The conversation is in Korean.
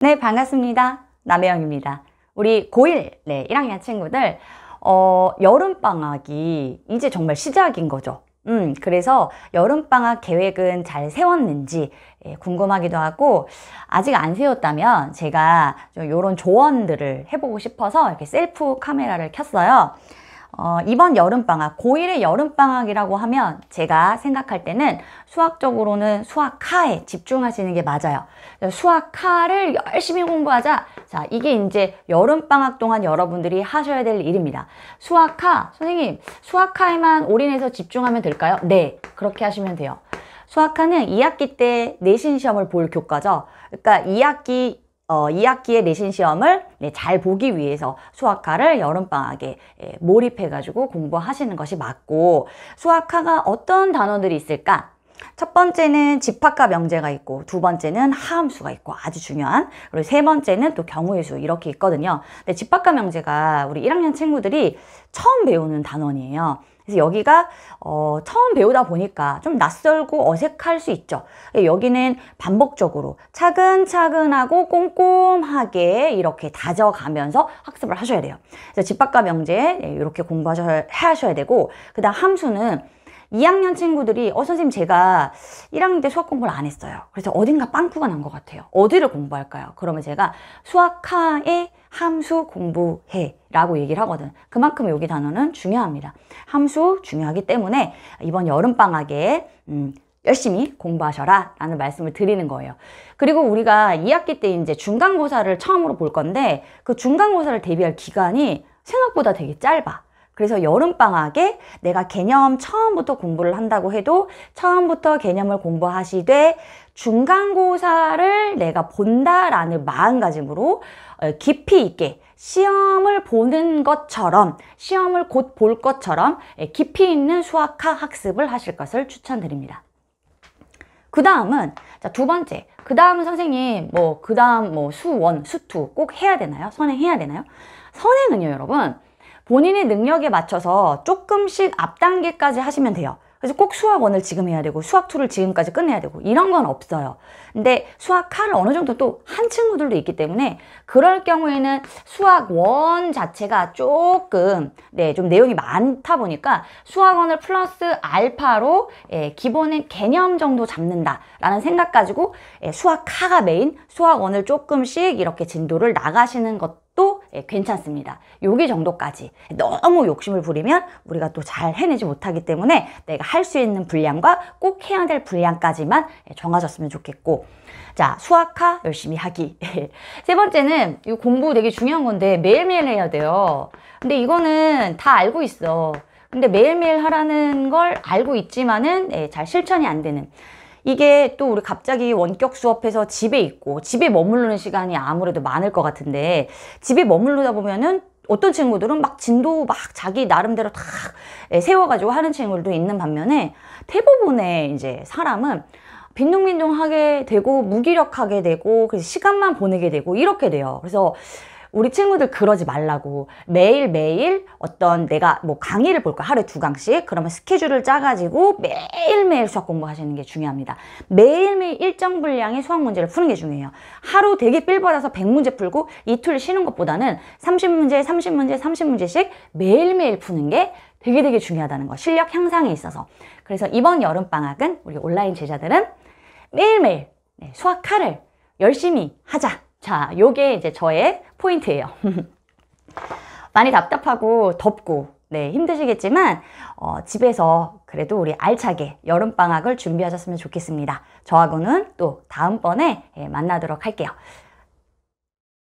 네, 반갑습니다. 남혜영입니다. 우리 고1, 네, 1학년 친구들, 어, 여름방학이 이제 정말 시작인 거죠. 음, 그래서 여름방학 계획은 잘 세웠는지 예, 궁금하기도 하고, 아직 안 세웠다면 제가 좀 요런 조언들을 해보고 싶어서 이렇게 셀프 카메라를 켰어요. 어, 이번 여름방학, 고1의 여름방학이라고 하면 제가 생각할 때는 수학적으로는 수학하에 집중하시는 게 맞아요. 수학하를 열심히 공부하자. 자, 이게 이제 여름방학 동안 여러분들이 하셔야 될 일입니다. 수학하, 선생님, 수학하에만 올인해서 집중하면 될까요? 네, 그렇게 하시면 돼요. 수학하는 2학기 때 내신 시험을 볼 교과죠. 그러니까 2학기 어, 2학기의 내신 시험을 네, 잘 보기 위해서 수학과를 여름방학에 예, 몰입해가지고 공부하시는 것이 맞고 수학과가 어떤 단어들이 있을까? 첫 번째는 집합과 명제가 있고 두 번째는 하함수가 있고 아주 중요한 그리고 세 번째는 또 경우의 수 이렇게 있거든요. 근데 집합과 명제가 우리 1학년 친구들이 처음 배우는 단원이에요. 그래서 여기가 어, 처음 배우다 보니까 좀 낯설고 어색할 수 있죠. 여기는 반복적으로 차근차근하고 꼼꼼하게 이렇게 다져가면서 학습을 하셔야 돼요. 그래서 집합과 명제 예, 이렇게 공부하셔야 되고 그다음 함수는 2학년 친구들이 어 선생님 제가 1학년 때 수학 공부를 안 했어요. 그래서 어딘가 빵꾸가 난 것 같아요. 어디를 공부할까요? 그러면 제가 수학하에 함수 공부해 라고 얘기를 하거든 그만큼 여기 단어는 중요합니다 함수 중요하기 때문에 이번 여름방학에 음, 열심히 공부하셔라 라는 말씀을 드리는 거예요 그리고 우리가 2학기 때 이제 중간고사를 처음으로 볼 건데 그 중간고사를 대비할 기간이 생각보다 되게 짧아 그래서 여름방학에 내가 개념 처음부터 공부를 한다고 해도 처음부터 개념을 공부하시되 중간고사를 내가 본다라는 마음가짐으로 어, 깊이 있게 시험을 보는 것처럼 시험을 곧 볼 것처럼 예, 깊이 있는 수학화 학습을 하실 것을 추천드립니다. 그 다음은 자 두 번째 그 다음은 선생님 뭐그 다음 뭐 수원 수투 꼭 해야 되나요? 선행해야 되나요? 선행은요 여러분 본인의 능력에 맞춰서 조금씩 앞단계까지 하시면 돼요. 그래서 꼭 수학원을 지금 해야 되고 수학 2를 지금까지 끝내야 되고 이런 건 없어요. 근데 수학 칼을 어느 정도 또 한 친구들도 있기 때문에 그럴 경우에는 수학 원 자체가 조금 네 좀 내용이 많다 보니까 수학원을 플러스 알파로 예, 기본은 개념 정도 잡는다라는 생각 가지고 예, 수학 카가 메인 수학원을 조금씩 이렇게 진도를 나가시는 것. 예, 괜찮습니다. 여기 정도까지 너무 욕심을 부리면 우리가 또 잘 해내지 못하기 때문에 내가 할 수 있는 분량과 꼭 해야 될 분량까지만 예, 정하셨으면 좋겠고 자 수학화 열심히 하기 세 번째는 이 공부 되게 중요한 건데 매일매일 해야 돼요. 근데 이거는 다 알고 있어. 근데 매일매일 하라는 걸 알고 있지만은 예, 잘 실천이 안 되는 이게 또 우리 갑자기 원격 수업해서 집에 있고 집에 머무르는 시간이 아무래도 많을 것 같은데 집에 머무르다 보면은 어떤 친구들은 막 진도 막 자기 나름대로 다 예, 세워가지고 하는 친구들도 있는 반면에 대부분의 이제 사람은 빈둥빈둥하게 되고 무기력하게 되고 그래서 시간만 보내게 되고 이렇게 돼요. 그래서 우리 친구들 그러지 말라고 매일매일 어떤 내가 뭐 강의를 볼 거야 하루에 두 강씩 그러면 스케줄을 짜가지고 매일매일 수학 공부하시는 게 중요합니다 매일매일 일정 분량의 수학 문제를 푸는 게 중요해요 하루 되게 삘벌어서 100문제 풀고 이틀 쉬는 것보다는 30문제 30문제 30문제씩 매일매일 푸는 게 되게 되게 중요하다는 거 실력 향상에 있어서 그래서 이번 여름방학은 우리 온라인 제자들은 매일매일 네, 수학 칼을 열심히 하자 자, 요게 이제 저의 포인트예요. 많이 답답하고 덥고 네 힘드시겠지만 어, 집에서 그래도 우리 알차게 여름방학을 준비하셨으면 좋겠습니다. 저하고는 또 다음번에 예, 만나도록 할게요.